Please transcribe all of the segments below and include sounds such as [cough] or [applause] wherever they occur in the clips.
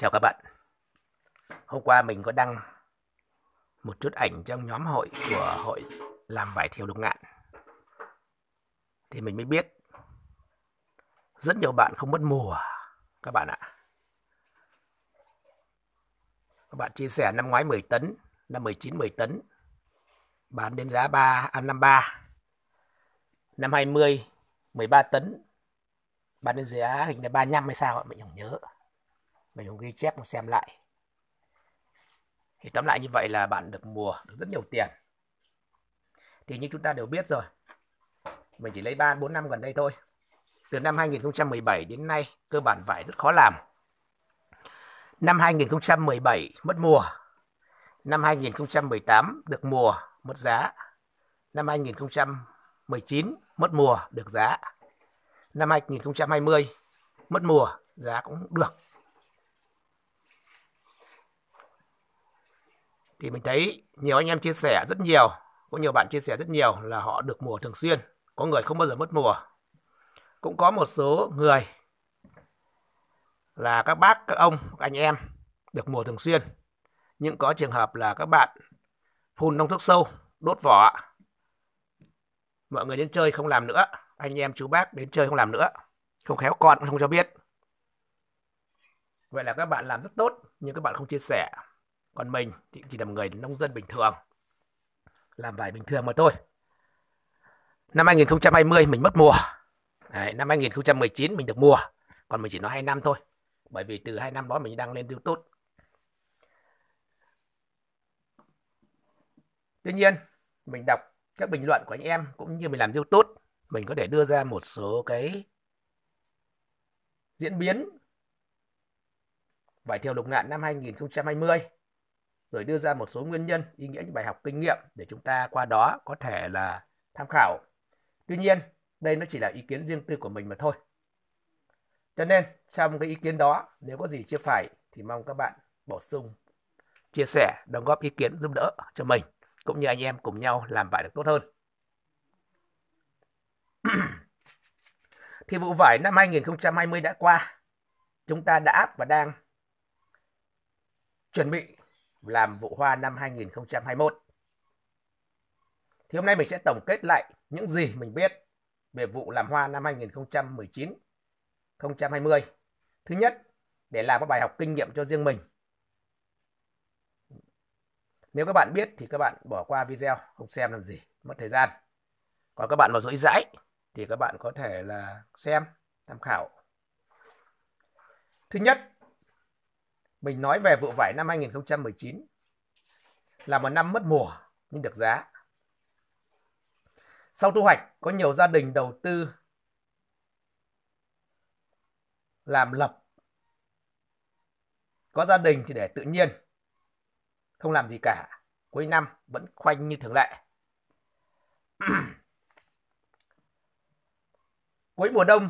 Chào các bạn. Hôm qua mình có đăng một chút ảnh trong nhóm hội của hội làm vải thiều lục ngạn. Thì mình mới biết rất nhiều bạn không mất mùa các bạn ạ. Các bạn chia sẻ năm ngoái 10 tấn, năm 19 10 tấn bán đến giá 3 à, năm 3. Năm 20 13 tấn bán đến giá hình là 35 hay sao mình không nhớ mình cũng ghi chép xem lại thì tóm lại như vậy là bạn được mùa được rất nhiều tiền thì như chúng ta đều biết rồi mình chỉ lấy 3 4 năm gần đây thôi từ năm 2017 đến nay cơ bản vải rất khó làm năm 2017 mất mùa năm 2018 được mùa mất giá năm 2019 mất mùa được giá năm 2020 mất mùa giá cũng được thì mình thấy nhiều anh em chia sẻ rất nhiều có nhiều bạn chia sẻ rất nhiều là họ được mùa thường xuyên có người không bao giờ mất mùa cũng có một số người là các bác các ông các anh em được mùa thường xuyên nhưng có trường hợp là các bạn phun nông thuốc sâu đốt vỏ mọi người đến chơi không làm nữa anh em chú bác đến chơi không làm nữa không khéo con không cho biết vậy là các bạn làm rất tốt nhưng các bạn không chia sẻ còn mình thì chỉ là một người nông dân bình thường làm vải bình thường mà thôi năm 2020 mình mất mùa Đấy, năm 2019 mình được mùa còn mình chỉ nói hai năm thôi bởi vì từ hai năm đó mình đang lên youtube tuy nhiên mình đọc các bình luận của anh em cũng như mình làm youtube mình có thể đưa ra một số cái diễn biến vải thiều lục ngạn năm 2020 rồi đưa ra một số nguyên nhân, ý nghĩa những bài học kinh nghiệm để chúng ta qua đó có thể là tham khảo. Tuy nhiên, đây nó chỉ là ý kiến riêng tư của mình mà thôi. Cho nên, trong cái ý kiến đó, nếu có gì chưa phải thì mong các bạn bổ sung, chia sẻ, đóng góp ý kiến giúp đỡ cho mình, cũng như anh em cùng nhau làm vải được tốt hơn. [clears throat] thì vụ vải năm 2020 đã qua, chúng ta đã và đang chuẩn bị làm vụ hoa năm 2021. Thì hôm nay mình sẽ tổng kết lại những gì mình biết về vụ làm hoa năm 2019 2020. Thứ nhất, để làm một bài học kinh nghiệm cho riêng mình. Nếu các bạn biết thì các bạn bỏ qua video, không xem làm gì, mất thời gian. Còn các bạn mà rỗi rãi thì các bạn có thể là xem, tham khảo. Thứ nhất, mình nói về vụ vải năm 2019 là một năm mất mùa nhưng được giá. Sau thu hoạch có nhiều gia đình đầu tư làm lập. Có gia đình thì để tự nhiên, không làm gì cả. Cuối năm vẫn khoanh như thường lệ. [clears throat] Cuối mùa đông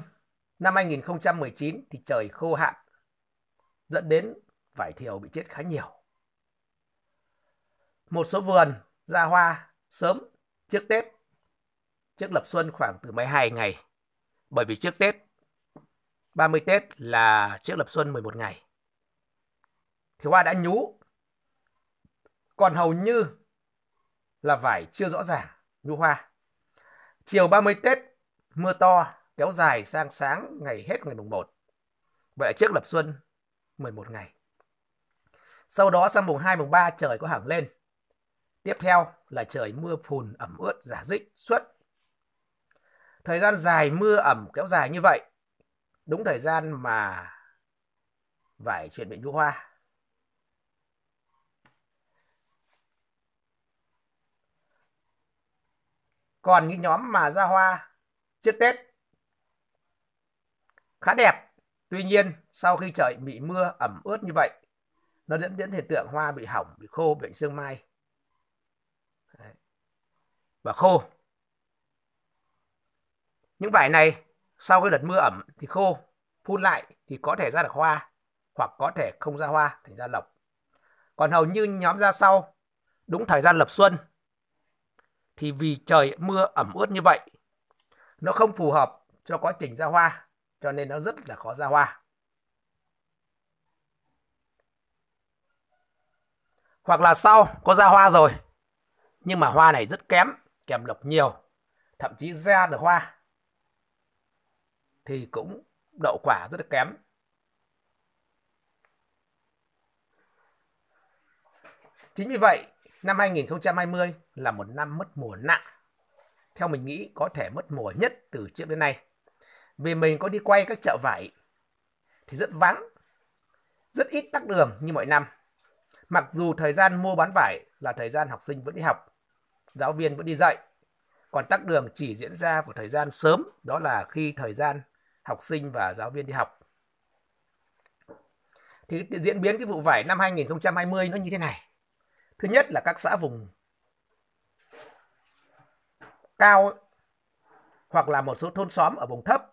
năm 2019 thì trời khô hạn dẫn đến vải thiều bị chết khá nhiều. Một số vườn ra hoa sớm trước Tết, trước lập xuân khoảng từ mấy hai ngày. Bởi vì trước Tết, 30 Tết là trước lập xuân 11 ngày. Thì hoa đã nhú, còn hầu như là vải chưa rõ ràng, nhú hoa. Chiều 30 Tết, mưa to kéo dài sang sáng ngày hết ngày mùng 1. Vậy là trước lập xuân 11 ngày. Sau đó sang mùng 2, mùng 3 trời có hẳn lên. Tiếp theo là trời mưa phùn ẩm ướt giả dích suốt. Thời gian dài mưa ẩm kéo dài như vậy, đúng thời gian mà vải chuyển bệnh nhũ hoa. Còn những nhóm mà ra hoa trước Tết khá đẹp. Tuy nhiên, sau khi trời bị mưa ẩm ướt như vậy, nó dẫn đến hiện tượng hoa bị hỏng bị khô bị sương mai Đấy. và khô những vải này sau cái đợt mưa ẩm thì khô phun lại thì có thể ra được hoa hoặc có thể không ra hoa thành ra lộc còn hầu như nhóm ra sau đúng thời gian lập xuân thì vì trời mưa ẩm ướt như vậy nó không phù hợp cho quá trình ra hoa cho nên nó rất là khó ra hoa Hoặc là sau có ra hoa rồi nhưng mà hoa này rất kém, kèm lộc nhiều, thậm chí ra được hoa thì cũng đậu quả rất là kém. Chính vì vậy, năm 2020 là một năm mất mùa nặng. Theo mình nghĩ có thể mất mùa nhất từ trước đến nay. Vì mình có đi quay các chợ vải thì rất vắng, rất ít tắc đường như mọi năm. Mặc dù thời gian mua bán vải là thời gian học sinh vẫn đi học, giáo viên vẫn đi dạy, còn tắc đường chỉ diễn ra vào thời gian sớm, đó là khi thời gian học sinh và giáo viên đi học. Thì diễn biến cái vụ vải năm 2020 nó như thế này. Thứ nhất là các xã vùng cao hoặc là một số thôn xóm ở vùng thấp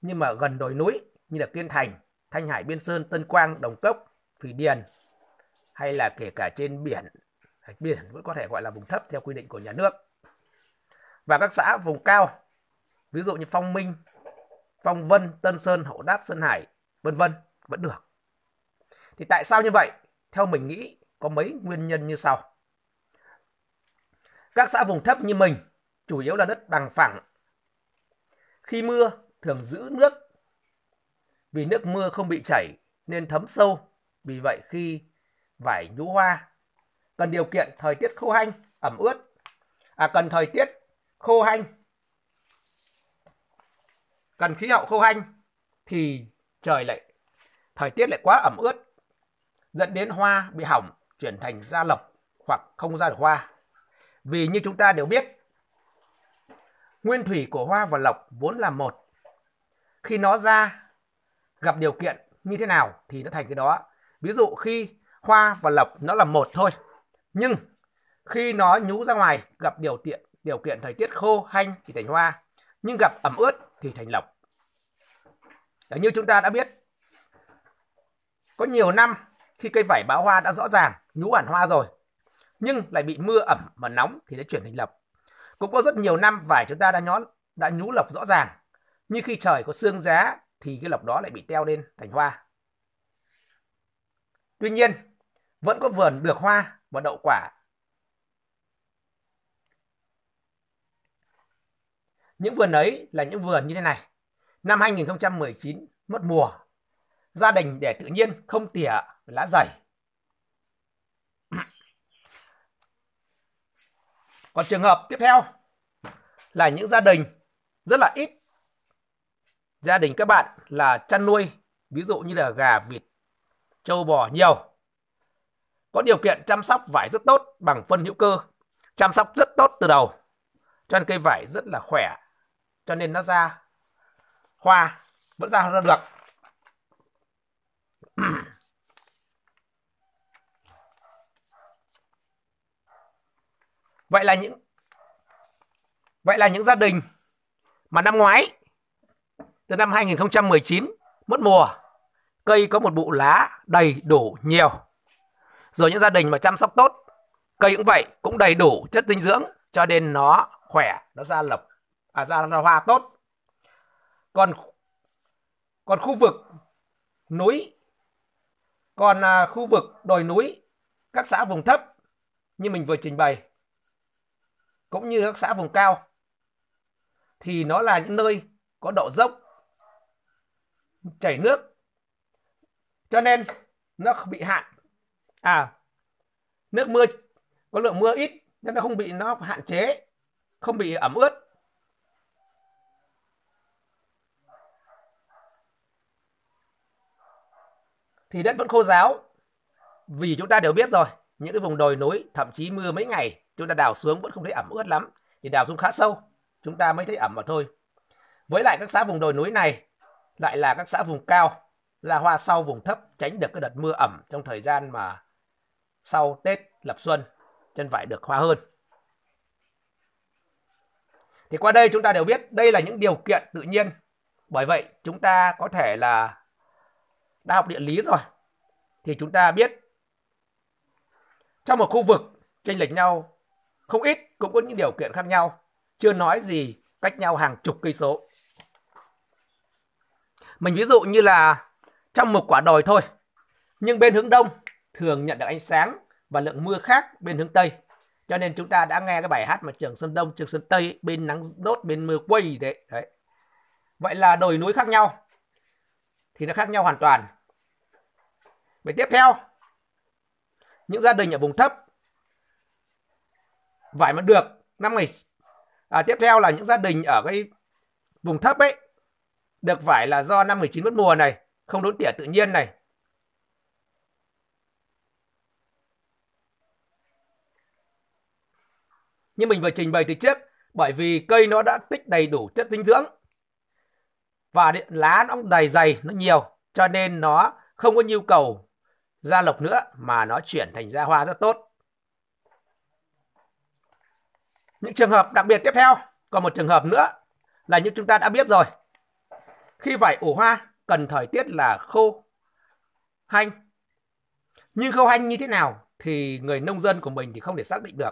nhưng mà gần đồi núi như là Kiên Thành, Thanh Hải, Biên Sơn, Tân Quang, Đồng Cốc, Thủy Điền, hay là kể cả trên biển biển vẫn có thể gọi là vùng thấp theo quy định của nhà nước và các xã vùng cao ví dụ như phong minh phong vân tân sơn hậu đáp sơn hải vân vân vẫn được thì tại sao như vậy theo mình nghĩ có mấy nguyên nhân như sau các xã vùng thấp như mình chủ yếu là đất bằng phẳng khi mưa thường giữ nước vì nước mưa không bị chảy nên thấm sâu vì vậy khi vải nhũ hoa. Cần điều kiện thời tiết khô hanh, ẩm ướt. À cần thời tiết khô hanh. Cần khí hậu khô hanh thì trời lại thời tiết lại quá ẩm ướt dẫn đến hoa bị hỏng chuyển thành da lộc hoặc không ra được hoa. Vì như chúng ta đều biết, nguyên thủy của hoa và lộc vốn là một. Khi nó ra gặp điều kiện như thế nào thì nó thành cái đó. Ví dụ khi Khoa và Lộc nó là một thôi. Nhưng khi nó nhú ra ngoài gặp điều kiện điều kiện thời tiết khô hanh thì thành Hoa, nhưng gặp ẩm ướt thì thành Lộc. Đấy, như chúng ta đã biết, có nhiều năm khi cây vải báo hoa đã rõ ràng nhú hẳn hoa rồi, nhưng lại bị mưa ẩm và nóng thì đã chuyển thành Lộc. Cũng có rất nhiều năm vải chúng ta đã nhó đã nhú lộc rõ ràng, nhưng khi trời có sương giá thì cái lộc đó lại bị teo lên thành hoa. Tuy nhiên, vẫn có vườn được hoa và đậu quả. Những vườn ấy là những vườn như thế này. Năm 2019 mất mùa, gia đình để tự nhiên không tỉa lá dày. [clears throat] Còn trường hợp tiếp theo là những gia đình rất là ít. Gia đình các bạn là chăn nuôi, ví dụ như là gà, vịt, trâu bò nhiều có điều kiện chăm sóc vải rất tốt bằng phân hữu cơ chăm sóc rất tốt từ đầu cho nên cây vải rất là khỏe cho nên nó ra hoa vẫn ra ra được vậy là những vậy là những gia đình mà năm ngoái từ năm 2019 mất mùa cây có một bộ lá đầy đủ nhiều rồi những gia đình mà chăm sóc tốt cây cũng vậy cũng đầy đủ chất dinh dưỡng cho nên nó khỏe nó ra lộc à ra, ra hoa tốt còn còn khu vực núi còn à, khu vực đồi núi các xã vùng thấp như mình vừa trình bày cũng như các xã vùng cao thì nó là những nơi có độ dốc chảy nước cho nên nó bị hạn à nước mưa có lượng mưa ít nên nó không bị nó hạn chế không bị ẩm ướt thì đất vẫn khô ráo vì chúng ta đều biết rồi những cái vùng đồi núi thậm chí mưa mấy ngày chúng ta đào xuống vẫn không thấy ẩm ướt lắm thì đào xuống khá sâu chúng ta mới thấy ẩm mà thôi với lại các xã vùng đồi núi này lại là các xã vùng cao ra hoa sau vùng thấp tránh được cái đợt mưa ẩm trong thời gian mà sau Tết lập xuân chân vải được hoa hơn. Thì qua đây chúng ta đều biết đây là những điều kiện tự nhiên. Bởi vậy chúng ta có thể là đã học địa lý rồi. Thì chúng ta biết trong một khu vực chênh lệch nhau không ít cũng có những điều kiện khác nhau. Chưa nói gì cách nhau hàng chục cây số. Mình ví dụ như là trong một quả đồi thôi. Nhưng bên hướng đông thường nhận được ánh sáng và lượng mưa khác bên hướng Tây. Cho nên chúng ta đã nghe cái bài hát mà Trường Sơn Đông, Trường Sơn Tây, bên nắng đốt, bên mưa quay đấy. đấy. Vậy là đồi núi khác nhau thì nó khác nhau hoàn toàn. Vậy tiếp theo, những gia đình ở vùng thấp vải mà được năm ngày à, tiếp theo là những gia đình ở cái vùng thấp ấy được vải là do năm 19 mất mùa này không đốn tỉa tự nhiên này như mình vừa trình bày từ trước bởi vì cây nó đã tích đầy đủ chất dinh dưỡng và lá nó đầy dày nó nhiều cho nên nó không có nhu cầu ra lộc nữa mà nó chuyển thành ra hoa rất tốt. Những trường hợp đặc biệt tiếp theo còn một trường hợp nữa là như chúng ta đã biết rồi. Khi vải ủ hoa cần thời tiết là khô hanh. Nhưng khô hanh như thế nào thì người nông dân của mình thì không thể xác định được.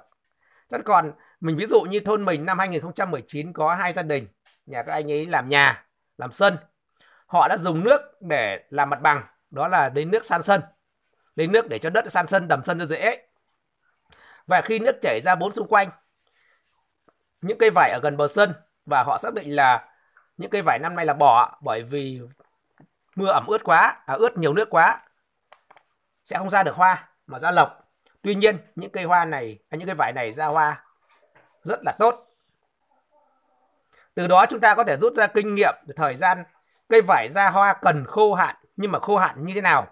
Thế còn mình ví dụ như thôn mình năm 2019 có hai gia đình, nhà các anh ấy làm nhà, làm sân. Họ đã dùng nước để làm mặt bằng, đó là lấy nước san sân. Lấy nước để cho đất san sân, đầm sân cho dễ. Và khi nước chảy ra bốn xung quanh, những cây vải ở gần bờ sân và họ xác định là những cây vải năm nay là bỏ bởi vì mưa ẩm ướt quá, à, ướt nhiều nước quá sẽ không ra được hoa mà ra lộc Tuy nhiên những cây hoa này, à, những cái vải này ra hoa rất là tốt. Từ đó chúng ta có thể rút ra kinh nghiệm về thời gian cây vải ra hoa cần khô hạn nhưng mà khô hạn như thế nào.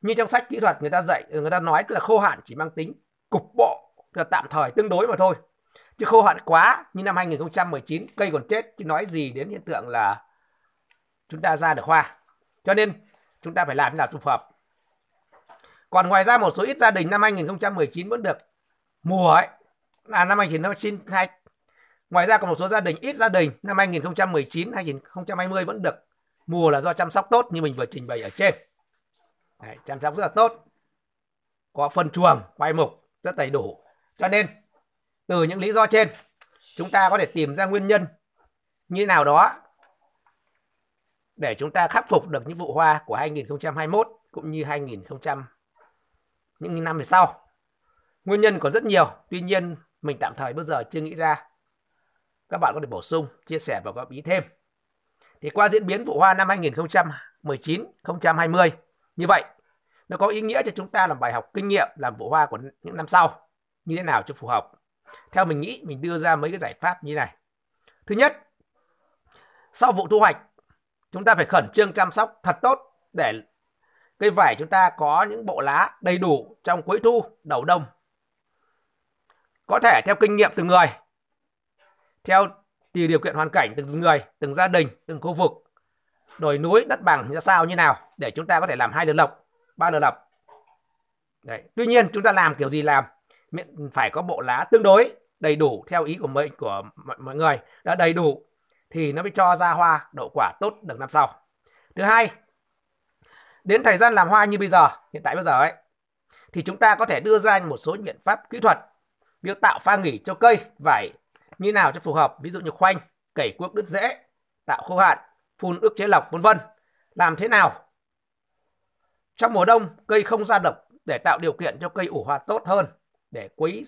Như trong sách kỹ thuật người ta dạy, người ta nói tức là khô hạn chỉ mang tính cục bộ, là tạm thời tương đối mà thôi. Chứ khô hạn quá như năm 2019 cây còn chết chứ nói gì đến hiện tượng là chúng ta ra được hoa. Cho nên chúng ta phải làm thế nào phù hợp còn ngoài ra một số ít gia đình năm 2019 vẫn được mùa ấy là năm 2022 ngoài ra còn một số gia đình ít gia đình năm 2019 2020 vẫn được mùa là do chăm sóc tốt như mình vừa trình bày ở trên Đấy, chăm sóc rất là tốt có phân chuồng quay mục rất đầy đủ cho nên từ những lý do trên chúng ta có thể tìm ra nguyên nhân như nào đó để chúng ta khắc phục được những vụ hoa của 2021 cũng như 2020 những năm về sau. Nguyên nhân còn rất nhiều, tuy nhiên mình tạm thời bây giờ chưa nghĩ ra. Các bạn có thể bổ sung, chia sẻ và góp ý thêm. Thì qua diễn biến vụ hoa năm 2019, 2020 như vậy, nó có ý nghĩa cho chúng ta làm bài học kinh nghiệm làm vụ hoa của những năm sau như thế nào cho phù hợp. Theo mình nghĩ, mình đưa ra mấy cái giải pháp như này. Thứ nhất, sau vụ thu hoạch, chúng ta phải khẩn trương chăm sóc thật tốt để Cây vải chúng ta có những bộ lá đầy đủ trong cuối thu, đầu đông. Có thể theo kinh nghiệm từng người, theo tùy điều kiện hoàn cảnh từng người, từng gia đình, từng khu vực, đồi núi, đất bằng ra sao như nào để chúng ta có thể làm hai lần lọc, ba lần lọc. Đấy. Tuy nhiên chúng ta làm kiểu gì làm phải có bộ lá tương đối đầy đủ theo ý của mệnh của mọi người đã đầy đủ thì nó mới cho ra hoa đậu quả tốt được năm sau. Thứ hai, đến thời gian làm hoa như bây giờ hiện tại bây giờ ấy thì chúng ta có thể đưa ra một số biện pháp kỹ thuật như tạo pha nghỉ cho cây vải như nào cho phù hợp ví dụ như khoanh cẩy cuốc đứt rễ tạo khô hạn phun ước chế lọc vân vân làm thế nào trong mùa đông cây không ra độc để tạo điều kiện cho cây ủ hoa tốt hơn để quý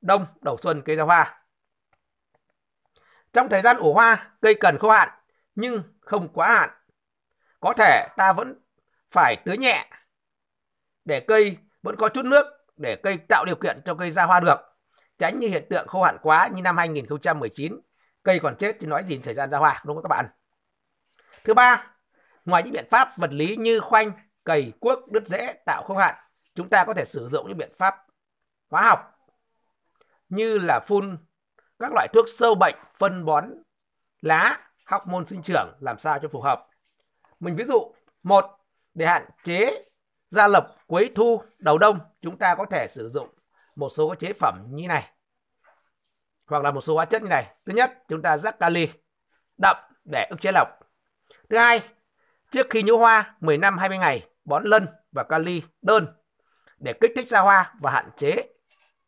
đông đầu xuân cây ra hoa trong thời gian ủ hoa cây cần khô hạn nhưng không quá hạn có thể ta vẫn phải tưới nhẹ để cây vẫn có chút nước để cây tạo điều kiện cho cây ra hoa được tránh như hiện tượng khô hạn quá như năm 2019 cây còn chết thì nói gì thời gian ra hoa đúng không các bạn thứ ba ngoài những biện pháp vật lý như khoanh cày cuốc đứt rễ tạo khô hạn chúng ta có thể sử dụng những biện pháp hóa học như là phun các loại thuốc sâu bệnh phân bón lá học môn sinh trưởng làm sao cho phù hợp mình ví dụ một để hạn chế gia lập quấy thu đầu đông chúng ta có thể sử dụng một số chế phẩm như này hoặc là một số hóa chất như này thứ nhất chúng ta rắc kali đậm để ức chế lọc thứ hai trước khi nhũ hoa 10 năm 20 ngày bón lân và kali đơn để kích thích ra hoa và hạn chế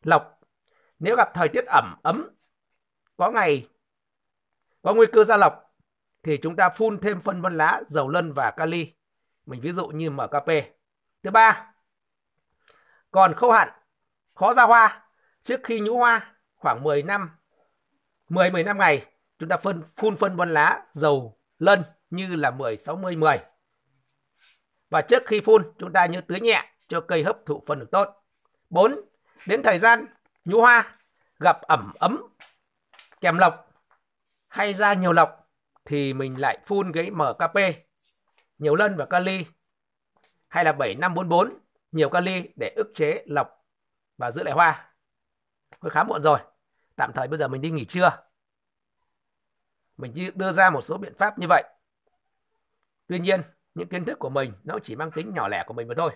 lọc nếu gặp thời tiết ẩm ấm có ngày có nguy cơ ra lọc thì chúng ta phun thêm phân vân lá dầu lân và kali mình ví dụ như MKP thứ ba còn khâu hạn khó ra hoa trước khi nhũ hoa khoảng 10 năm 10 15 ngày chúng ta phân phun phân bón lá dầu lân như là 10 60 10 và trước khi phun chúng ta như tưới nhẹ cho cây hấp thụ phân được tốt 4 đến thời gian nhũ hoa gặp ẩm ấm kèm lọc hay ra nhiều lọc thì mình lại phun cái MKP nhiều lân và kali hay là 7544 nhiều kali để ức chế lọc và giữ lại hoa. Hơi khá muộn rồi. Tạm thời bây giờ mình đi nghỉ trưa. Mình đưa ra một số biện pháp như vậy. Tuy nhiên, những kiến thức của mình nó chỉ mang tính nhỏ lẻ của mình mà thôi.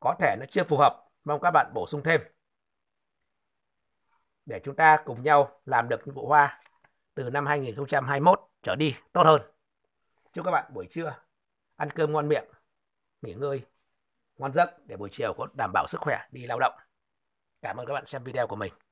Có thể nó chưa phù hợp, mong các bạn bổ sung thêm. Để chúng ta cùng nhau làm được những vụ hoa từ năm 2021 trở đi tốt hơn. Chúc các bạn buổi trưa ăn cơm ngon miệng, nghỉ ngơi, ngon giấc để buổi chiều có đảm bảo sức khỏe đi lao động. Cảm ơn các bạn xem video của mình.